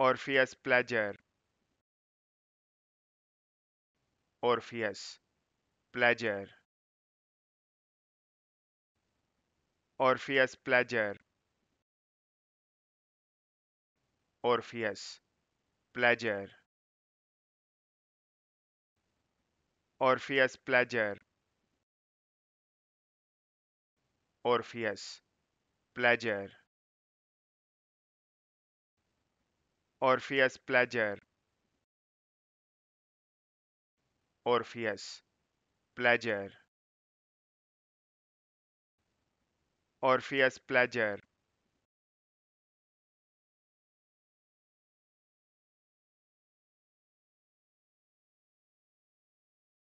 Orpheus pleasure. Orpheus pleasure. Orpheus pleasure. Orpheus pleasure. Orpheus pleasure. Orpheus pleasure. Orpheus pleasure Orpheus pleasure Orpheus pleasure